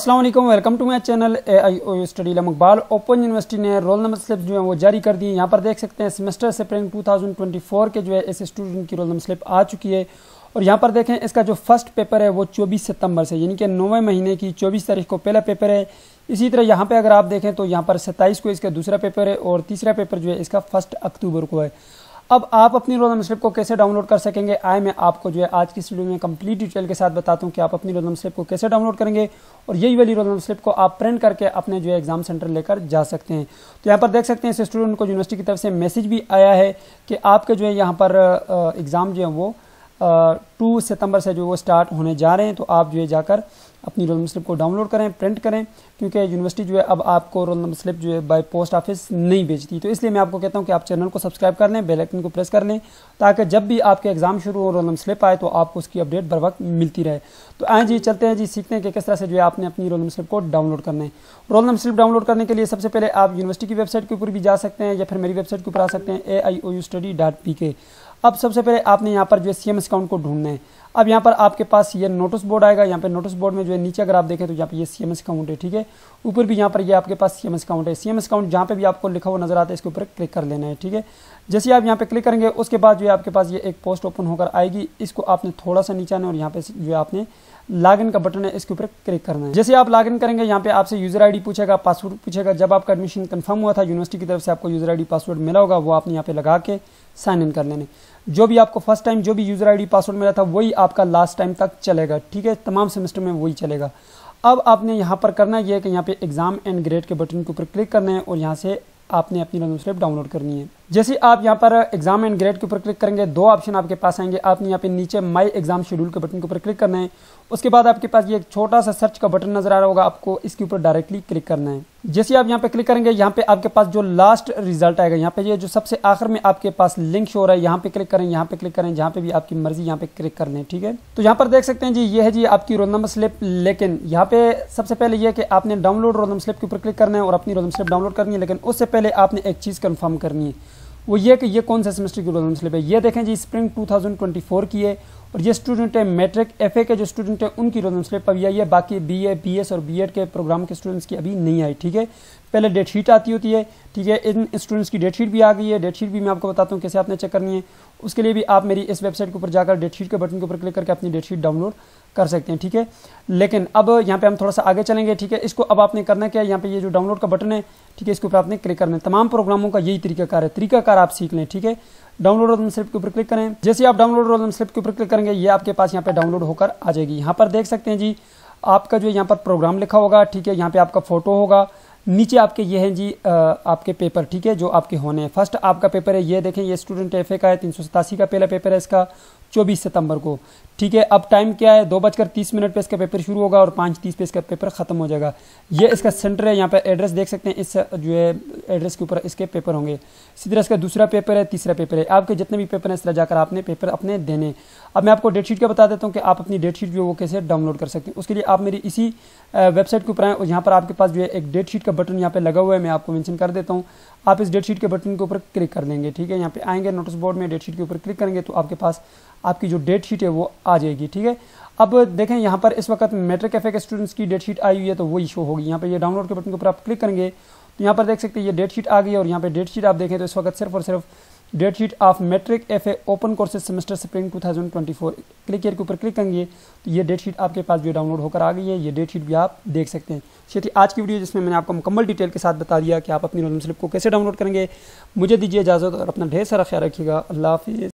Aslam welcome to my channel A I O U study लमकबाल open university ने roll number slip जो है वो जारी कर दी है यहाँ पर देख सकते हैं सेमेस्टर सेपरेंट 2024 के जो है ऐसे स्टूडेंट की रोल नंबर स्लिप आ चुकी है और यहाँ पर देखें इसका जो फर्स्ट पेपर है वो 24 सितंबर से यानी कि नौवें महीने की 24 तारीख को पहला पेपर है इसी तरह यहाँ पे अगर आप देखें तो यहाँ पर सत्ताईस को इसका दूसरा पेपर है और तीसरा पेपर जो है इसका फर्स्ट अक्टूबर को है अब आप अपनी रोजम स्लिप को कैसे डाउनलोड कर सकेंगे आए मैं आपको जो है आज की वीडियो में कंप्लीट डिटेल के साथ बताता हूँ कि आप अपनी रोजम स्लिप को कैसे डाउनलोड करेंगे और यही वाली रोजम स्लिप को आप प्रिंट करके अपने जो है एग्जाम सेंटर लेकर जा सकते हैं तो यहाँ पर देख सकते हैं इस स्टूडेंट को यूनिवर्सिटी की तरफ से मैसेज भी आया है कि आपके जो है यहाँ पर एग्ज़ाम जो है वो टू सितंबर से जो वो स्टार्ट होने जा रहे हैं तो आप जो है जाकर अपनी रोल नंबर स्लिप को डाउनलोड करें प्रिंट करें क्योंकि यूनिवर्सिटी जो है अब आपको रोल नंबर स्लिप जो है बाय पोस्ट ऑफिस नहीं भेजती तो इसलिए मैं आपको कहता हूँ कि आप चैनल को सब्सक्राइब कर लें बेलाइकन को प्रेस कर लें ताकि जब भी आपके एग्जाम शुरू हो रोल नंबर स्लिप आए तो आपको उसकी अपडेट बर वक्त मिलती रहे तो आए जी चलते हैं जी सीखते हैं कि किस तरह से जो है आपने अपनी रोल नंबर स्लिप को डाउनलोड करना है रोल नंबर स्लिप डाउनलोड करने के लिए सबसे पहले आप यूनिवर्सिटी की वेबसाइट के ऊपर भी जा सकते हैं या फिर मेरी वेबसाइट के ऊपर आ सकते हैं A I O U study dot P K अब सबसे पहले आपने यहाँ पर जो है सी एम अकाउंट को ढूंढना है अब यहाँ पर आपके पास ये नोटिस बोर्ड आएगा यहाँ पे नोटिस बोर्ड में जो है नीचे अगर आप देखें तो यहाँ पे ये सी एम एस है ठीक है ऊपर भी यहाँ पर ये आपके पास सी एम एस है सी एम एस जहाँ पे भी आपको लिखा हुआ नजर आता है इसके ऊपर क्लिक कर लेना है ठीक है जैसे आप यहाँ पे क्लिक करेंगे उसके बाद जो है आपके पास ये एक पोस्ट ओपन होकर आएगी इसको आपने थोड़ा सा नीचे आना और यहाँ पे जो है आपने लॉगिन का बटन है इसके ऊपर क्लिक करना है जैसे आप लॉगिन करेंगे यहाँ पे आपसे यूजर आईडी पूछेगा पासवर्ड पूछेगा जब आपका एडमिशन कंफर्म हुआ था यूनिवर्सिटी की तरफ से आपको यूजर आईडी पासवर्ड मिला होगा वो आपने यहाँ पे लगा के साइन इन कर लेने जो भी आपको फर्स्ट टाइम जो भी यूजर आई पासवर्ड मिला था वही आपका लास्ट टाइम तक चलेगा ठीक है तमाम सेमेस्टर में वही चलेगा अब आपने यहाँ पर करना यह है कि यहाँ पे एग्जाम एंड ग्रेड के बटन के ऊपर क्लिक करना है और यहाँ से आपने अपनी लर्निंग स्लिप डाउनलोड करनी है जैसे आप यहाँ पर एग्जाम एंड ग्रेड के ऊपर क्लिक करेंगे दो ऑप्शन आपके पास आएंगे आपने यहाँ पे नीचे माय एग्जाम शेड्यूल के बटन के ऊपर क्लिक करना है उसके बाद आपके पास ये एक छोटा सा सर्च का बटन नजर आ रहा होगा आपको इसके ऊपर डायरेक्टली क्लिक करना है जैसे आप यहाँ पे क्लिक करेंगे यहाँ पे आपके पास जो लास्ट रिजल्ट आएगा यहाँ पे ये जो सबसे आखिर में आपके पास लिंक शो रहा है यहाँ पे क्लिक करें यहाँ पे क्लिक करें जहाँ पे भी आपकी मर्जी यहाँ पे क्लिक करना है ठीक है तो यहाँ पर देख सकते हैं जी ये है जी आपकी रोल नंबर स्लिप लेकिन यहाँ पे सबसे पहले ये कि आपने डाउनलोड रोल नंबर स्लिप के ऊपर क्लिक करना है और अपनी रोल नंबर स्लिप डाउनलोड करनी है लेकिन उससे पहले आपने एक चीज कन्फर्म करनी है वो ये कि ये कौन सा सेमेस्टर की ग्लोबल स्लिप है ये देखें जी स्प्रिंग 2024 की है और ये स्टूडेंट है मैट्रिक एफ के जो स्टूडेंट है उनकी रोजन स्लिप अभी आई है बाकी बी ए बी एस और बी एड के प्रोग्राम के स्टूडेंट्स की अभी नहीं आई ठीक है पहले डेट शीट आती होती है ठीक है इन स्टूडेंट्स की डेट शीट भी आ गई है डेट शीट भी मैं आपको बताता हूँ कैसे आपने चेक करनी है उसके लिए भी आप मेरी इस वेबसाइट के ऊपर जाकर डेट शीट के बटन के ऊपर क्लिक करके अपनी डेट शीट डाउनलोड कर सकते हैं ठीक है लेकिन अब यहाँ पे हम थोड़ा सा आगे चलेंगे ठीक है इसको अब आपने करना क्या है यहाँ पे ये जो डाउनलोड का बटन है ठीक है इसके ऊपर आपने क्लिक करना है तमाम प्रोग्रामों का यही तरीकाकार है तरीकाकार आप सीख लें ठीक है डाउनलोड रोल स्लिप के ऊपर क्लिक करें जैसे आप डाउनलोड रोल स्लिप के ऊपर क्लिक करेंगे ये आपके पास यहाँ पे डाउनलोड होकर आ जाएगी यहाँ पर देख सकते हैं जी आपका जो यहाँ पर प्रोग्राम लिखा होगा ठीक है यहाँ पे आपका फोटो होगा नीचे आपके ये हैं जी आ, आपके पेपर ठीक है जो आपके होने हैं फर्स्ट आपका पेपर है ये देखें ये स्टूडेंट एफ का है तीन का पहला पेपर है इसका चौबीस सितंबर को ठीक है अब टाइम क्या है दो बजकर तीस मिनट पे इसका पेपर शुरू होगा और पाँच तीस पे इसका पेपर ख़त्म हो जाएगा ये इसका सेंटर है यहाँ पर एड्रेस देख सकते हैं इस जो है एड्रेस के ऊपर इसके पेपर होंगे इसी तरह इसका दूसरा पेपर है तीसरा पेपर है आपके जितने भी पेपर हैं इस तरह जाकर आपने पेपर अपने देने अब मैं आपको डेटशीट का बता देता हूँ कि आप अपनी डेटशीट जो वो कैसे डाउनलोड कर सकते हैं उसके लिए आप मेरी इसी वेबसाइट के ऊपर आएँ और यहाँ पर आपके पास जो है एक डेटशीट का बटन यहाँ पे लगा हुआ है मैं आपको मेंशन कर देता हूँ आप इस डेट शीट के बटन के ऊपर क्लिक कर लेंगे ठीक है यहाँ पे आएंगे नोटिस बोर्ड में डेट शीट के ऊपर क्लिक करेंगे तो आपके पास आपकी जो डेट शीट है वो आ जाएगी ठीक है अब देखें यहाँ पर इस वक्त मेट्रिक कैफे के स्टूडेंट्स की डेट शीट आई हुई है तो वो इशो होगी यहाँ पर ये डाउनलोड के बटन के ऊपर आप क्लिक करेंगे तो यहाँ पर देख सकते हैं ये डेट शीट आ गई और यहाँ पर डेट शीट आप देखें तो इस वक्त सिर्फ और सिर्फ date sheet of matric F A open courses semester spring 2024 click के ऊपर क्लिक करेंगे तो ये डेट शीट आपके पास जो डाउनलोड होकर आ गई है ये डेट शीट भी आप देख सकते हैं थी आज की वीडियो जिसमें मैंने आपको मुकम्मल डिटेल के साथ बता दिया कि आप अपनी रोल स्लिप को कैसे डाउनलोड करेंगे मुझे दीजिए इजाज़त और अपना ढेर सारा ख्याल रखिएगा अल्लाह हाफिज़